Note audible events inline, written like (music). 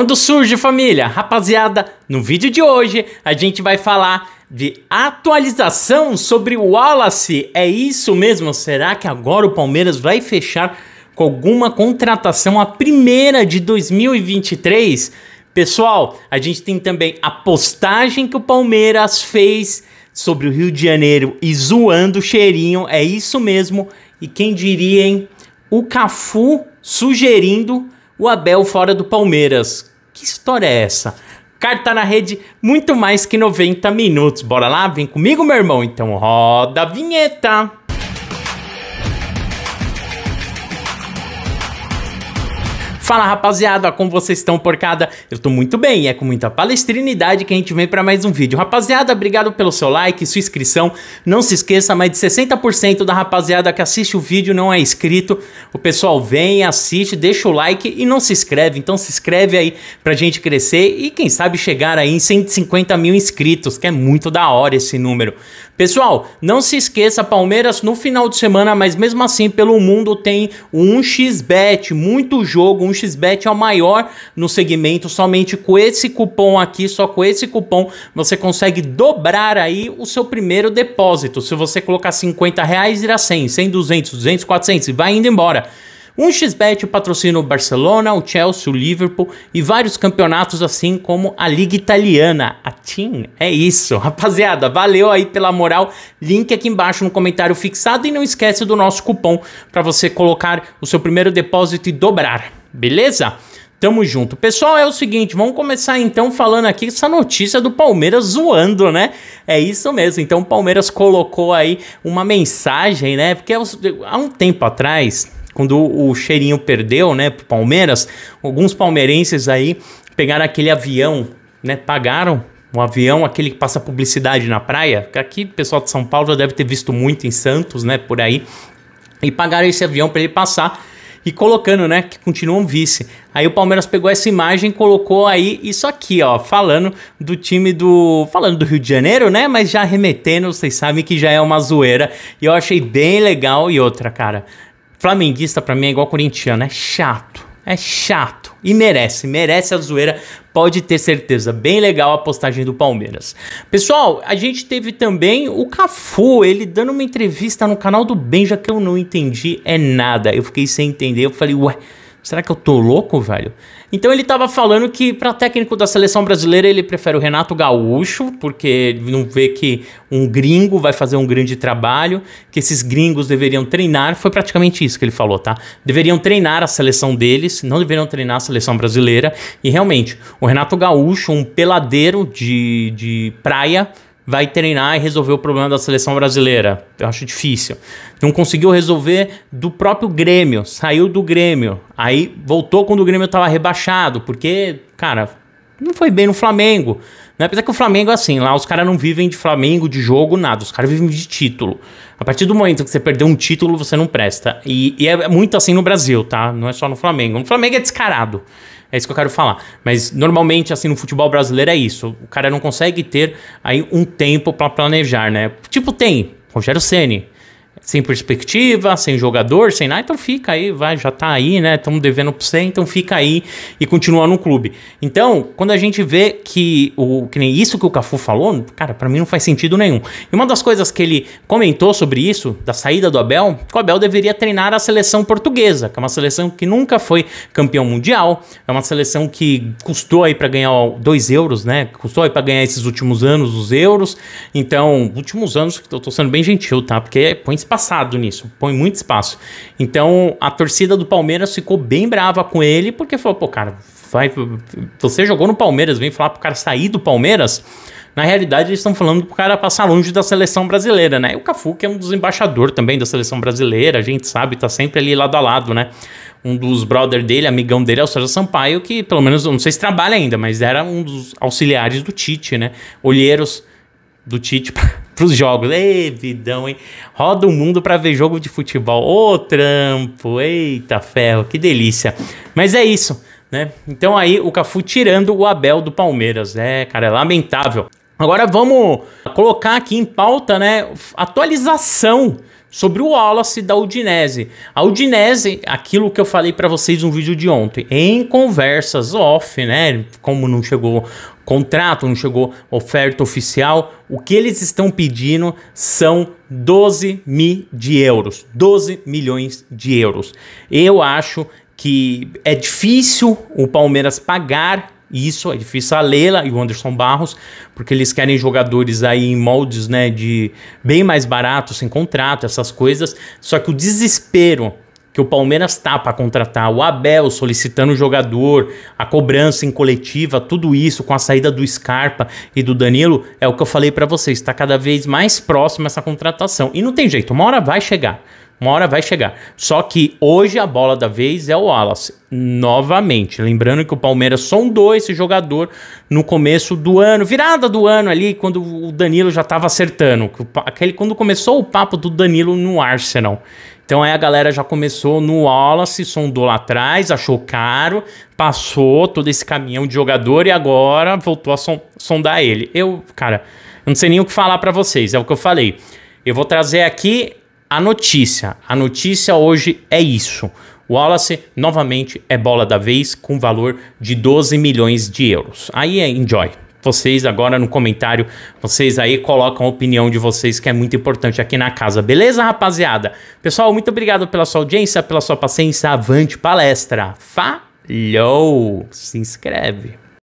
Quando surge família? Rapaziada, no vídeo de hoje a gente vai falar de atualização sobre o Wallace. É isso mesmo? Será que agora o Palmeiras vai fechar com alguma contratação a primeira de 2023? Pessoal, a gente tem também a postagem que o Palmeiras fez sobre o Rio de Janeiro e zoando o cheirinho. É isso mesmo. E quem diria, hein? O Cafu sugerindo o Abel fora do Palmeiras que história é essa? Carta na rede, muito mais que 90 minutos. Bora lá? Vem comigo, meu irmão. Então roda a vinheta. Fala rapaziada, como vocês estão porcada? Eu tô muito bem, é com muita palestrinidade que a gente vem para mais um vídeo. Rapaziada, obrigado pelo seu like, sua inscrição. Não se esqueça, mais de 60% da rapaziada que assiste o vídeo não é inscrito. O pessoal vem, assiste, deixa o like e não se inscreve. Então se inscreve aí pra gente crescer e quem sabe chegar aí em 150 mil inscritos, que é muito da hora esse número. Pessoal, não se esqueça, Palmeiras no final de semana, mas mesmo assim pelo mundo tem um xbet, muito jogo, um XBET é o maior no segmento, somente com esse cupom aqui, só com esse cupom você consegue dobrar aí o seu primeiro depósito. Se você colocar 50 reais, irá 100, 100, 200, 200, 400 e vai indo embora. Um XBET patrocina o Barcelona, o Chelsea, o Liverpool e vários campeonatos, assim como a Liga Italiana, a TIM. É isso, (laughs) rapaziada. Valeu aí pela moral. Link aqui embaixo no comentário fixado e não esquece do nosso cupom para você colocar o seu primeiro depósito e dobrar. Beleza? Tamo junto. Pessoal, é o seguinte, vamos começar então falando aqui essa notícia do Palmeiras zoando, né? É isso mesmo. Então o Palmeiras colocou aí uma mensagem, né? Porque há um tempo atrás, quando o Cheirinho perdeu, né, pro Palmeiras, alguns palmeirenses aí pegaram aquele avião, né, pagaram um avião, aquele que passa publicidade na praia. Aqui o pessoal de São Paulo já deve ter visto muito em Santos, né, por aí. E pagaram esse avião para ele passar e colocando, né, que continuam vice. Aí o Palmeiras pegou essa imagem, colocou aí isso aqui, ó, falando do time do, falando do Rio de Janeiro, né, mas já remetendo, vocês sabem que já é uma zoeira. E eu achei bem legal e outra, cara. Flamenguista para mim é igual corintiano, é chato. É chato e merece, merece a zoeira, pode ter certeza. Bem legal a postagem do Palmeiras. Pessoal, a gente teve também o Cafu, ele dando uma entrevista no canal do Benja que eu não entendi é nada. Eu fiquei sem entender, eu falei, ué. Será que eu tô louco, velho? Então ele tava falando que para técnico da seleção brasileira ele prefere o Renato Gaúcho, porque não vê que um gringo vai fazer um grande trabalho, que esses gringos deveriam treinar, foi praticamente isso que ele falou, tá? Deveriam treinar a seleção deles, não deveriam treinar a seleção brasileira. E realmente, o Renato Gaúcho, um peladeiro de, de praia, vai treinar e resolver o problema da seleção brasileira. Eu acho difícil. Não conseguiu resolver do próprio Grêmio, saiu do Grêmio. Aí voltou quando o Grêmio estava rebaixado, porque, cara, não foi bem no Flamengo. Né? Apesar que o Flamengo é assim, lá os caras não vivem de Flamengo, de jogo, nada. Os caras vivem de título. A partir do momento que você perdeu um título, você não presta. E, e, é muito assim no Brasil, tá? Não é só no Flamengo. o Flamengo é descarado. É isso que eu quero falar. Mas normalmente, assim, no futebol brasileiro é isso. O cara não consegue ter aí um tempo para planejar, né? Tipo, tem Rogério Ceni sem perspectiva, sem jogador, sem nada, então fica aí, vai, já tá aí, né? Estamos devendo para você, então fica aí e continua no clube. Então, quando a gente vê que o que nem isso que o Cafu falou, cara, para mim não faz sentido nenhum. E uma das coisas que ele comentou sobre isso, da saída do Abel, que o Abel deveria treinar a seleção portuguesa, que é uma seleção que nunca foi campeão mundial, é uma seleção que custou aí para ganhar 2 euros, né? Custou aí para ganhar esses últimos anos os euros. Então, últimos anos, eu tô sendo bem gentil, tá? Porque põe é espaçado nisso, põe muito espaço. Então a torcida do Palmeiras ficou bem brava com ele, porque falou, pô, cara, vai, você jogou no Palmeiras, vem falar pro cara sair do Palmeiras. Na realidade, eles estão falando pro cara passar longe da seleção brasileira, né? E o Cafu, que é um dos embaixadores também da seleção brasileira, a gente sabe, tá sempre ali lado a lado, né? Um dos brother dele, amigão dele, é o Sérgio Sampaio, que pelo menos, não sei se trabalha ainda, mas era um dos auxiliares do Tite, né? Olheiros do Tite (laughs) pros jogos. Ei, vidão, hein? Roda o mundo para ver jogo de futebol. Ô, oh, trampo, eita ferro, que delícia. Mas é isso, né? Então aí o Cafu tirando o Abel do Palmeiras, né, cara? É lamentável. Agora vamos colocar aqui em pauta, né, atualização sobre o Wallace da Udinese. A Udinese, aquilo que eu falei para vocês no vídeo de ontem, em conversas off, né? Como não chegou contrato, não chegou oferta oficial. O que eles estão pedindo são 12 mil de euros, 12 milhões de euros. Eu acho que é difícil o Palmeiras pagar isso, é difícil a Leila e o Anderson Barros, porque eles querem jogadores aí em moldes, né, de bem mais baratos, sem contrato, essas coisas. Só que o desespero que o Palmeiras tá para contratar, o Abel solicitando o jogador, a cobrança em coletiva, tudo isso com a saída do Scarpa e do Danilo, é o que eu falei para vocês, está cada vez mais próximo essa contratação. E não tem jeito, uma hora vai chegar. Uma hora vai chegar. Só que hoje a bola da vez é o Wallace. Novamente. Lembrando que o Palmeiras sondou esse jogador no começo do ano, virada do ano ali, quando o Danilo já estava acertando. Aquele, quando começou o papo do Danilo no Arsenal. Então aí a galera já começou no Wallace, sondou lá atrás, achou caro, passou todo esse caminhão de jogador e agora voltou a sondar ele. Eu, cara, não sei nem o que falar para vocês, é o que eu falei. Eu vou trazer aqui a notícia. A notícia hoje é isso. O Wallace novamente é bola da vez com valor de 12 milhões de euros. Aí é enjoy vocês agora no comentário, vocês aí colocam a opinião de vocês que é muito importante aqui na casa. Beleza, rapaziada? Pessoal, muito obrigado pela sua audiência, pela sua paciência. Avante palestra. Falhou! Se inscreve.